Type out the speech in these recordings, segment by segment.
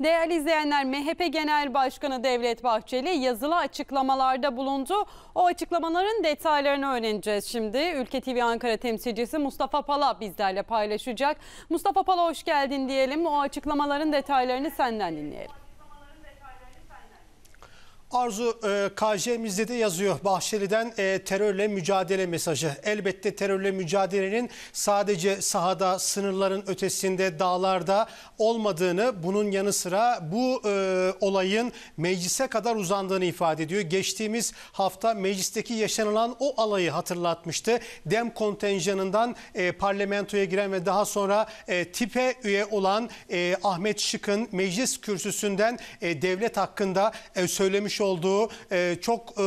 Değerli izleyenler MHP Genel Başkanı Devlet Bahçeli yazılı açıklamalarda bulundu. O açıklamaların detaylarını öğreneceğiz şimdi. Ülke TV Ankara temsilcisi Mustafa Pala bizlerle paylaşacak. Mustafa Pala hoş geldin diyelim. O açıklamaların detaylarını senden dinleyelim. Arzu e, KJ'mizde de yazıyor Bahçeli'den e, terörle mücadele mesajı. Elbette terörle mücadelenin sadece sahada sınırların ötesinde dağlarda olmadığını bunun yanı sıra bu e, olayın meclise kadar uzandığını ifade ediyor. Geçtiğimiz hafta meclisteki yaşanılan o alayı hatırlatmıştı. Dem kontenjanından e, parlamentoya giren ve daha sonra e, tipe üye olan e, Ahmet Şık'ın meclis kürsüsünden e, devlet hakkında e, söylemiş olduğu e, çok e,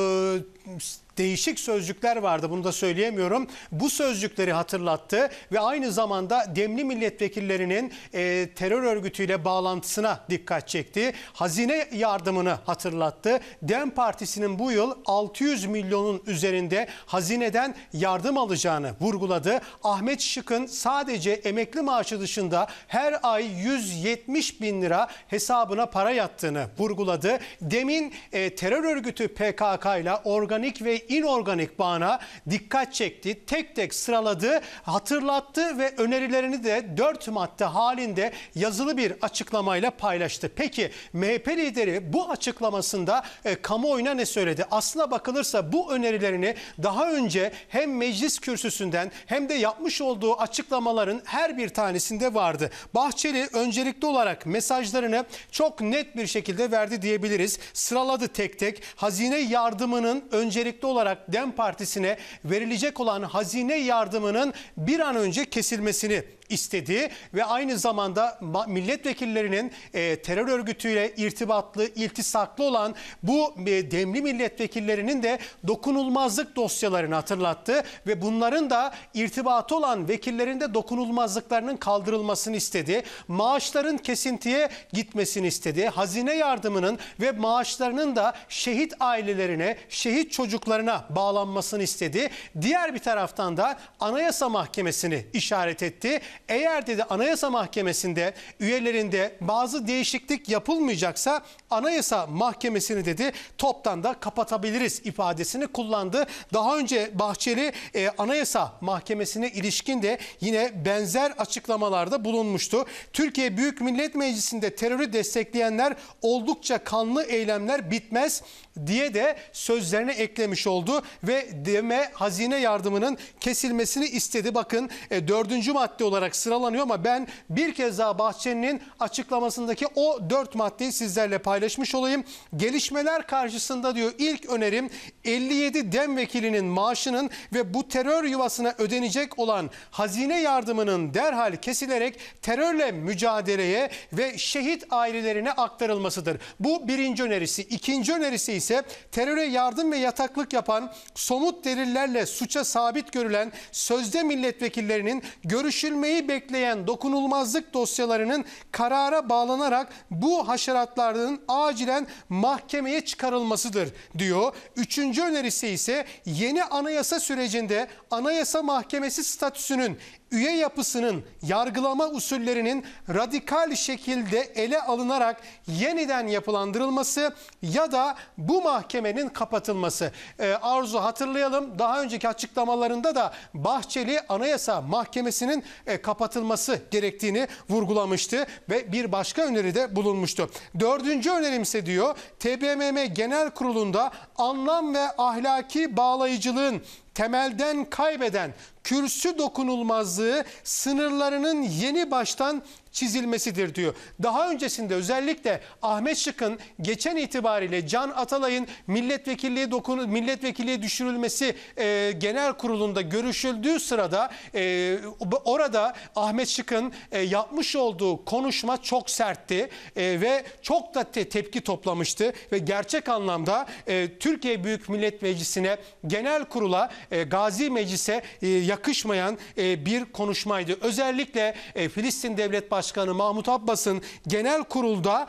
değişik sözcükler vardı bunu da söyleyemiyorum. Bu sözcükleri hatırlattı ve aynı zamanda demli milletvekillerinin e, terör örgütüyle bağlantısına dikkat çekti. Hazine yardımını hatırlattı. Dem Partisi'nin bu yıl 600 milyonun üzerinde hazineden yardım alacağını vurguladı. Ahmet Şık'ın sadece emekli maaşı dışında her ay 170 bin lira hesabına para yattığını vurguladı. Demin e, terör örgütü PKK ile organik ve inorganik bağına dikkat çekti. Tek tek sıraladı, hatırlattı ve önerilerini de dört madde halinde yazılı bir açıklamayla paylaştı. Peki MHP lideri bu açıklamasında e, kamuoyuna ne söyledi? Aslına bakılırsa bu önerilerini daha önce hem meclis kürsüsünden hem de yapmış olduğu açıklamaların her bir tanesinde vardı. Bahçeli öncelikli olarak mesajlarını çok net bir şekilde verdi diyebiliriz. Sıraladı tek tek hazine yardımının öncelikli olarak DEM Partisi'ne verilecek olan hazine yardımının bir an önce kesilmesini istediği ve aynı zamanda milletvekillerinin e, terör örgütüyle irtibatlı, iltisaklı olan bu e, demli milletvekillerinin de dokunulmazlık dosyalarını hatırlattı ve bunların da irtibatı olan vekillerin de dokunulmazlıklarının kaldırılmasını istedi. Maaşların kesintiye gitmesini istedi. Hazine yardımının ve maaşlarının da şehit ailelerine, şehit çocuklarına bağlanmasını istedi. Diğer bir taraftan da Anayasa Mahkemesi'ni işaret etti. Eğer dedi Anayasa Mahkemesi'nde üyelerinde bazı değişiklik yapılmayacaksa Anayasa Mahkemesi'ni dedi toptan da kapatabiliriz ifadesini kullandı. Daha önce Bahçeli e, Anayasa Mahkemesi'ne ilişkin de yine benzer açıklamalarda bulunmuştu. Türkiye Büyük Millet Meclisi'nde terörü destekleyenler oldukça kanlı eylemler bitmez diye de sözlerine eklemiş oldu ve deme hazine yardımının kesilmesini istedi. Bakın e, dördüncü madde olarak olarak sıralanıyor ama ben bir kez daha Bahçeli'nin açıklamasındaki o dört maddeyi sizlerle paylaşmış olayım. Gelişmeler karşısında diyor ilk önerim 57 dem vekilinin maaşının ve bu terör yuvasına ödenecek olan hazine yardımının derhal kesilerek terörle mücadeleye ve şehit ailelerine aktarılmasıdır. Bu birinci önerisi. İkinci önerisi ise teröre yardım ve yataklık yapan somut delillerle suça sabit görülen sözde milletvekillerinin görüşülmeyi incelenmeyi bekleyen dokunulmazlık dosyalarının karara bağlanarak bu haşeratların acilen mahkemeye çıkarılmasıdır diyor. Üçüncü önerisi ise yeni anayasa sürecinde anayasa mahkemesi statüsünün üye yapısının yargılama usullerinin radikal şekilde ele alınarak yeniden yapılandırılması ya da bu mahkemenin kapatılması. Ee, Arzu hatırlayalım daha önceki açıklamalarında da Bahçeli Anayasa Mahkemesi'nin e, kapatılması gerektiğini vurgulamıştı ve bir başka öneride bulunmuştu. Dördüncü önerim ise diyor TBMM Genel Kurulu'nda anlam ve ahlaki bağlayıcılığın temelden kaybeden kürsü dokunulmazlığı sınırlarının yeni baştan çizilmesidir diyor. Daha öncesinde özellikle Ahmet Şık'ın geçen itibariyle Can Atalay'ın milletvekilliği dokunu milletvekilliği düşürülmesi e, genel kurulunda görüşüldüğü sırada e, orada Ahmet Şık'ın e, yapmış olduğu konuşma çok sertti e, ve çok da te tepki toplamıştı ve gerçek anlamda e, Türkiye Büyük Millet Meclisi'ne genel kurula e, Gazi Meclis'e e, yakışmayan e, bir konuşmaydı. Özellikle Filistin Devlet Başkanı Mahmut Abbas'ın genel kurulda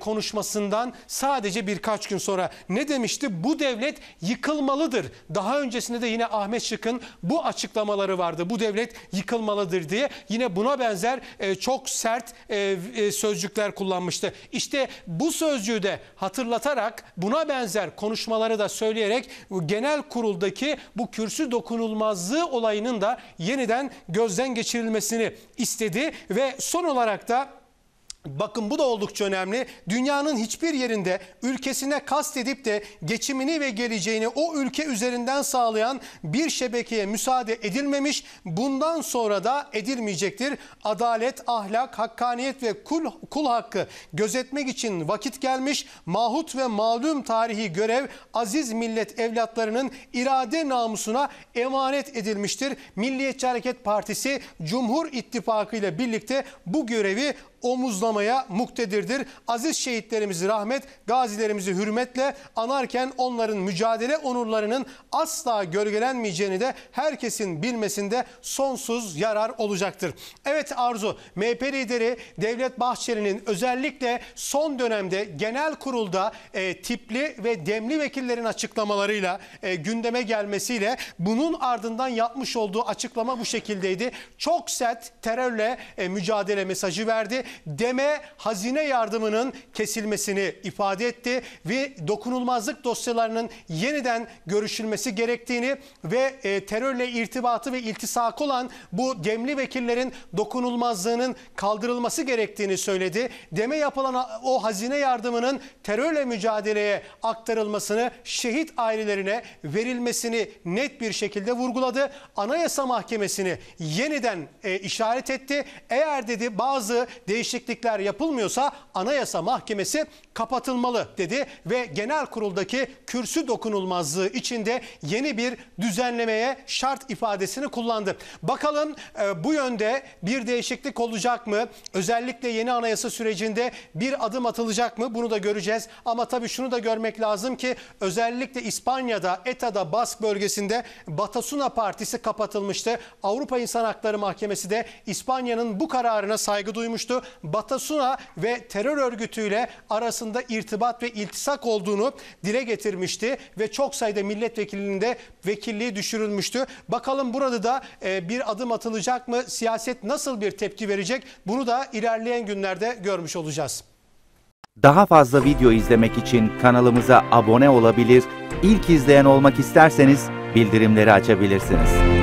konuşmasından sadece birkaç gün sonra ne demişti? Bu devlet yıkılmalıdır. Daha öncesinde de yine Ahmet Şık'ın bu açıklamaları vardı. Bu devlet yıkılmalıdır diye yine buna benzer çok sert sözcükler kullanmıştı. İşte bu sözcüğü de hatırlatarak buna benzer konuşmaları da söyleyerek genel kuruldaki bu kürsü dokunulmazlığı olayının da yeniden gözden geçirilmesini istedi ve son olarak da Bakın bu da oldukça önemli. Dünyanın hiçbir yerinde ülkesine kast edip de geçimini ve geleceğini o ülke üzerinden sağlayan bir şebekeye müsaade edilmemiş. Bundan sonra da edilmeyecektir. Adalet, ahlak, hakkaniyet ve kul, kul hakkı gözetmek için vakit gelmiş. Mahut ve malum tarihi görev aziz millet evlatlarının irade namusuna emanet edilmiştir. Milliyetçi Hareket Partisi Cumhur İttifakı ile birlikte bu görevi omuzlamaya muktedirdir. Aziz şehitlerimizi rahmet, gazilerimizi hürmetle anarken onların mücadele onurlarının asla gölgelenmeyeceğini de herkesin bilmesinde sonsuz yarar olacaktır. Evet Arzu, MHP lideri Devlet Bahçeli'nin özellikle son dönemde genel kurulda e, tipli ve demli vekillerin açıklamalarıyla e, gündeme gelmesiyle bunun ardından yapmış olduğu açıklama bu şekildeydi. Çok sert terörle e, mücadele mesajı verdi deme hazine yardımının kesilmesini ifade etti ve dokunulmazlık dosyalarının yeniden görüşülmesi gerektiğini ve e, terörle irtibatı ve iltisak olan bu gemli vekillerin dokunulmazlığının kaldırılması gerektiğini söyledi. Deme yapılan o hazine yardımının terörle mücadeleye aktarılmasını, şehit ailelerine verilmesini net bir şekilde vurguladı. Anayasa Mahkemesi'ni yeniden e, işaret etti. Eğer dedi bazı değişiklikler değişiklikler yapılmıyorsa Anayasa Mahkemesi kapatılmalı dedi ve genel kuruldaki kürsü dokunulmazlığı içinde yeni bir düzenlemeye şart ifadesini kullandı. Bakalım e, bu yönde bir değişiklik olacak mı? Özellikle yeni anayasa sürecinde bir adım atılacak mı? Bunu da göreceğiz. Ama tabii şunu da görmek lazım ki özellikle İspanya'da ETA'da Bask bölgesinde Batasuna Partisi kapatılmıştı. Avrupa İnsan Hakları Mahkemesi de İspanya'nın bu kararına saygı duymuştu Batasuna ve terör örgütüyle arasında irtibat ve iltisak olduğunu dile getirmişti ve çok sayıda milletvekilinde vekilliği düşürülmüştü. Bakalım burada da e, bir adım atılacak mı? Siyaset nasıl bir tepki verecek? Bunu da ilerleyen günlerde görmüş olacağız. Daha fazla video izlemek için kanalımıza abone olabilir, ilk izleyen olmak isterseniz bildirimleri açabilirsiniz.